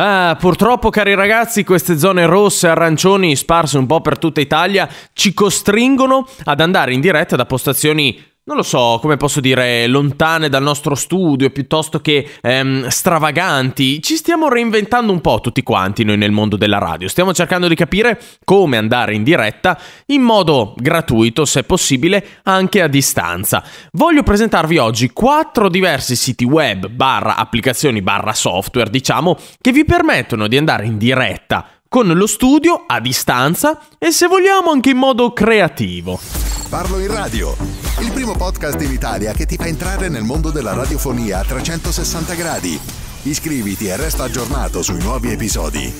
Ah, purtroppo cari ragazzi, queste zone rosse e arancioni sparse un po' per tutta Italia ci costringono ad andare in diretta da postazioni non lo so, come posso dire, lontane dal nostro studio, piuttosto che ehm, stravaganti. Ci stiamo reinventando un po' tutti quanti noi nel mondo della radio. Stiamo cercando di capire come andare in diretta in modo gratuito, se possibile, anche a distanza. Voglio presentarvi oggi quattro diversi siti web, barra applicazioni, barra software, diciamo, che vi permettono di andare in diretta con lo studio a distanza e se vogliamo anche in modo creativo. Parlo in radio, il primo podcast in Italia che ti fa entrare nel mondo della radiofonia a 360 gradi. Iscriviti e resta aggiornato sui nuovi episodi.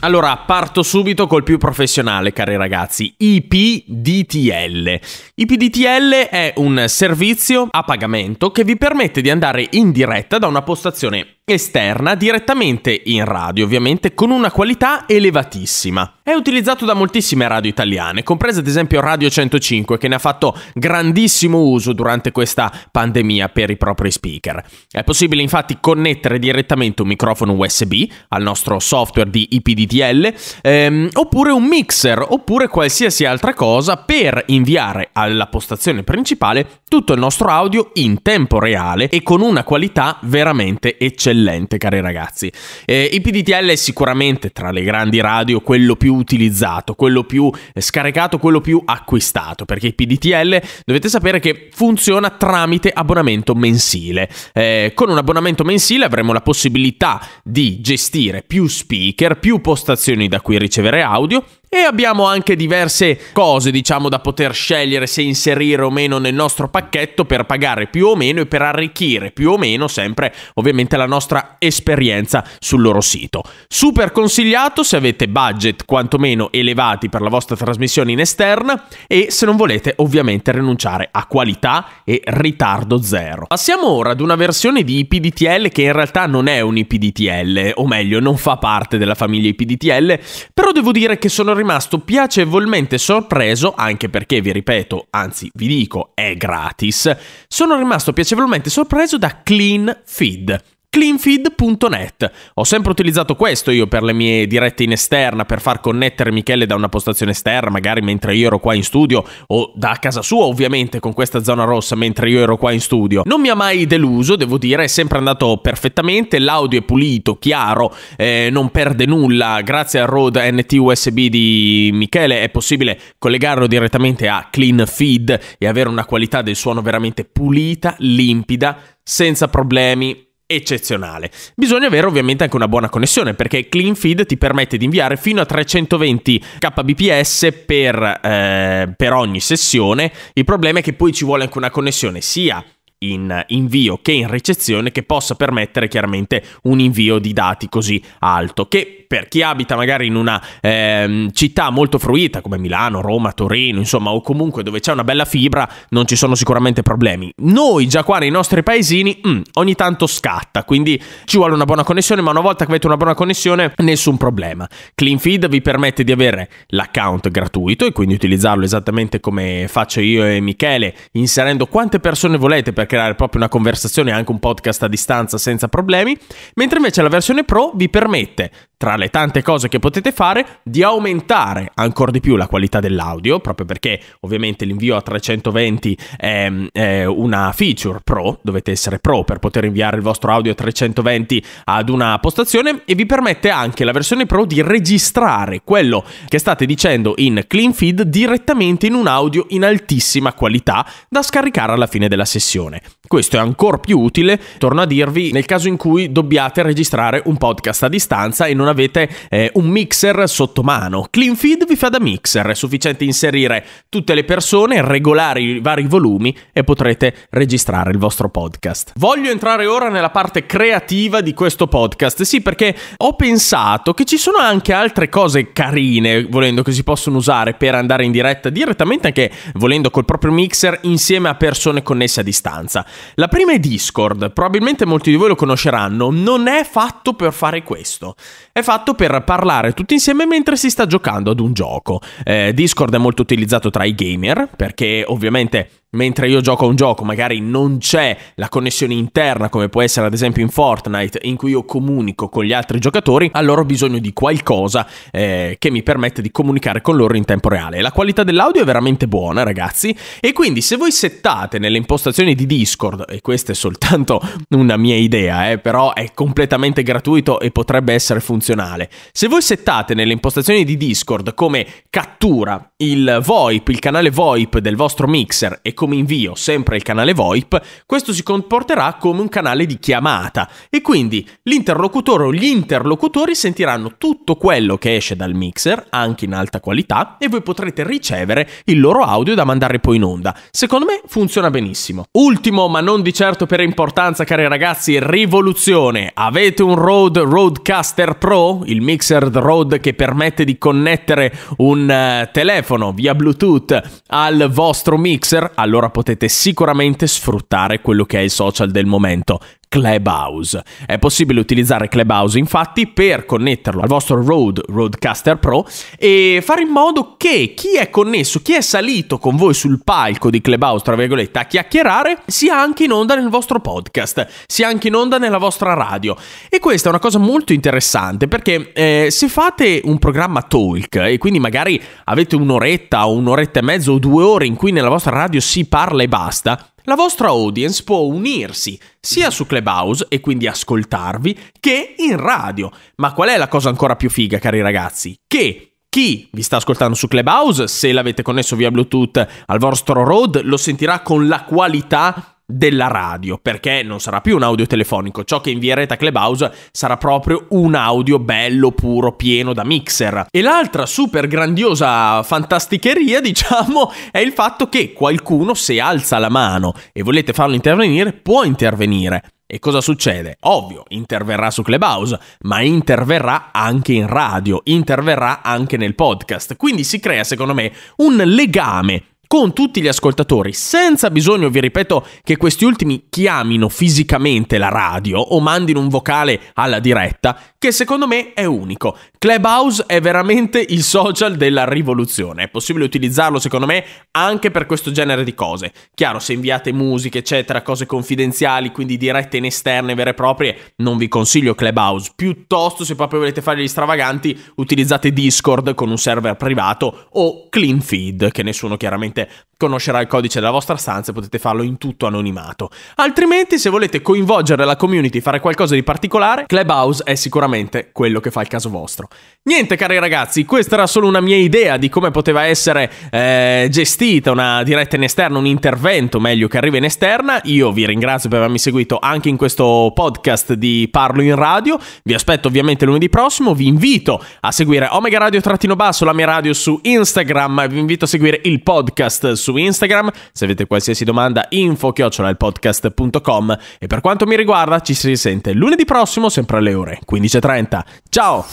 Allora, parto subito col più professionale, cari ragazzi, IPDTL. IPDTL è un servizio a pagamento che vi permette di andare in diretta da una postazione esterna direttamente in radio, ovviamente con una qualità elevatissima. È utilizzato da moltissime radio italiane, comprese ad esempio Radio 105 che ne ha fatto grandissimo uso durante questa pandemia per i propri speaker. È possibile infatti connettere direttamente un microfono USB al nostro software di IPDTL ehm, oppure un mixer oppure qualsiasi altra cosa per inviare alla postazione principale tutto il nostro audio in tempo reale e con una qualità veramente eccellente eccellente, cari ragazzi. Eh, il PDTL è sicuramente tra le grandi radio quello più utilizzato, quello più eh, scaricato, quello più acquistato, perché il PDTL dovete sapere che funziona tramite abbonamento mensile. Eh, con un abbonamento mensile avremo la possibilità di gestire più speaker, più postazioni da cui ricevere audio e abbiamo anche diverse cose, diciamo, da poter scegliere se inserire o meno nel nostro pacchetto per pagare più o meno e per arricchire più o meno sempre, ovviamente, la nostra esperienza sul loro sito. Super consigliato se avete budget quantomeno elevati per la vostra trasmissione in esterna e se non volete ovviamente rinunciare a qualità e ritardo zero. Passiamo ora ad una versione di IPDTL che in realtà non è un IPDTL, o meglio non fa parte della famiglia IPDTL, però devo dire che sono rimasto rimasto piacevolmente sorpreso, anche perché vi ripeto, anzi vi dico, è gratis, sono rimasto piacevolmente sorpreso da Clean Feed cleanfeed.net. Ho sempre utilizzato questo io per le mie dirette in esterna, per far connettere Michele da una postazione esterna, magari mentre io ero qua in studio, o da casa sua ovviamente con questa zona rossa mentre io ero qua in studio. Non mi ha mai deluso, devo dire, è sempre andato perfettamente, l'audio è pulito, chiaro, eh, non perde nulla, grazie al Rode NT USB di Michele è possibile collegarlo direttamente a CleanFeed e avere una qualità del suono veramente pulita, limpida, senza problemi eccezionale. Bisogna avere ovviamente anche una buona connessione perché CleanFeed ti permette di inviare fino a 320 kbps per, eh, per ogni sessione. Il problema è che poi ci vuole anche una connessione sia in invio che in ricezione che possa permettere chiaramente un invio di dati così alto che per chi abita magari in una eh, città molto fruita come Milano, Roma, Torino, insomma o comunque dove c'è una bella fibra non ci sono sicuramente problemi. Noi già qua nei nostri paesini mm, ogni tanto scatta, quindi ci vuole una buona connessione, ma una volta che avete una buona connessione nessun problema. CleanFeed vi permette di avere l'account gratuito e quindi utilizzarlo esattamente come faccio io e Michele, inserendo quante persone volete perché creare proprio una conversazione e anche un podcast a distanza senza problemi, mentre invece la versione Pro vi permette, tra le tante cose che potete fare, di aumentare ancora di più la qualità dell'audio, proprio perché ovviamente l'invio a 320 è, è una feature Pro, dovete essere Pro per poter inviare il vostro audio a 320 ad una postazione e vi permette anche la versione Pro di registrare quello che state dicendo in clean feed direttamente in un audio in altissima qualità da scaricare alla fine della sessione. Questo è ancora più utile, torno a dirvi, nel caso in cui dobbiate registrare un podcast a distanza e non avete eh, un mixer sotto mano. CleanFeed vi fa da mixer, è sufficiente inserire tutte le persone, regolare i vari volumi e potrete registrare il vostro podcast. Voglio entrare ora nella parte creativa di questo podcast, sì perché ho pensato che ci sono anche altre cose carine, volendo, che si possono usare per andare in diretta direttamente anche volendo col proprio mixer insieme a persone connesse a distanza abbastanza. La prima è Discord, probabilmente molti di voi lo conosceranno, non è fatto per fare questo, è fatto per parlare tutti insieme mentre si sta giocando ad un gioco. Eh, Discord è molto utilizzato tra i gamer perché ovviamente mentre io gioco a un gioco, magari non c'è la connessione interna, come può essere ad esempio in Fortnite, in cui io comunico con gli altri giocatori, allora ho bisogno di qualcosa eh, che mi permette di comunicare con loro in tempo reale. La qualità dell'audio è veramente buona, ragazzi, e quindi se voi settate nelle impostazioni di Discord, e questa è soltanto una mia idea, eh, però è completamente gratuito e potrebbe essere funzionale, se voi settate nelle impostazioni di Discord come cattura il VoIP, il canale VoIP del vostro mixer e come come invio sempre il canale VoIP, questo si comporterà come un canale di chiamata e quindi l'interlocutore o gli interlocutori sentiranno tutto quello che esce dal mixer, anche in alta qualità, e voi potrete ricevere il loro audio da mandare poi in onda. Secondo me funziona benissimo. Ultimo, ma non di certo per importanza, cari ragazzi, rivoluzione. Avete un Rode Roadcaster Pro, il mixer Rode che permette di connettere un eh, telefono via Bluetooth al vostro mixer, al allora potete sicuramente sfruttare quello che è il social del momento, Clubhouse. È possibile utilizzare Clubhouse infatti per connetterlo al vostro Rode Roadcaster Pro e fare in modo che chi è connesso, chi è salito con voi sul palco di Clubhouse, tra virgolette, a chiacchierare, sia anche in onda nel vostro podcast, sia anche in onda nella vostra radio. E questa è una cosa molto interessante perché eh, se fate un programma talk e quindi magari avete un'oretta o un'oretta e mezzo o due ore in cui nella vostra radio si parla e basta, la vostra audience può unirsi sia su Clubhouse e quindi ascoltarvi che in radio. Ma qual è la cosa ancora più figa, cari ragazzi? Che chi vi sta ascoltando su Clubhouse, se l'avete connesso via Bluetooth al vostro road, lo sentirà con la qualità della radio, perché non sarà più un audio telefonico, ciò che invierete a Clubhouse sarà proprio un audio bello, puro, pieno da mixer. E l'altra super grandiosa fantasticheria, diciamo, è il fatto che qualcuno se alza la mano e volete farlo intervenire, può intervenire. E cosa succede? Ovvio, interverrà su Clubhouse, ma interverrà anche in radio, interverrà anche nel podcast. Quindi si crea, secondo me, un legame con tutti gli ascoltatori, senza bisogno, vi ripeto, che questi ultimi chiamino fisicamente la radio o mandino un vocale alla diretta, che secondo me è unico. Clubhouse è veramente il social della rivoluzione. È possibile utilizzarlo, secondo me, anche per questo genere di cose. Chiaro, se inviate musiche, eccetera, cose confidenziali, quindi dirette in esterne, vere e proprie, non vi consiglio Clubhouse. Piuttosto, se proprio volete fare gli stravaganti, utilizzate Discord con un server privato o CleanFeed, che nessuno chiaramente conoscerà il codice della vostra stanza e potete farlo in tutto anonimato. Altrimenti, se volete coinvolgere la community, fare qualcosa di particolare, Clubhouse è sicuramente quello che fa il caso vostro. Niente cari ragazzi, questa era solo una mia idea di come poteva essere eh, gestita una diretta in esterna, un intervento meglio che arriva in esterna. Io vi ringrazio per avermi seguito anche in questo podcast di Parlo in Radio. Vi aspetto ovviamente lunedì prossimo, vi invito a seguire Omega Radio trattino basso, la mia radio su Instagram, vi invito a seguire il podcast su Instagram. Se avete qualsiasi domanda info chiocciolailpodcast.com e per quanto mi riguarda ci si risente lunedì prossimo sempre alle ore 15.30. Ciao!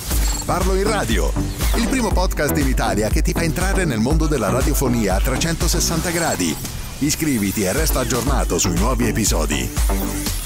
Parlo in Radio, il primo podcast in Italia che ti fa entrare nel mondo della radiofonia a 360 gradi. Iscriviti e resta aggiornato sui nuovi episodi.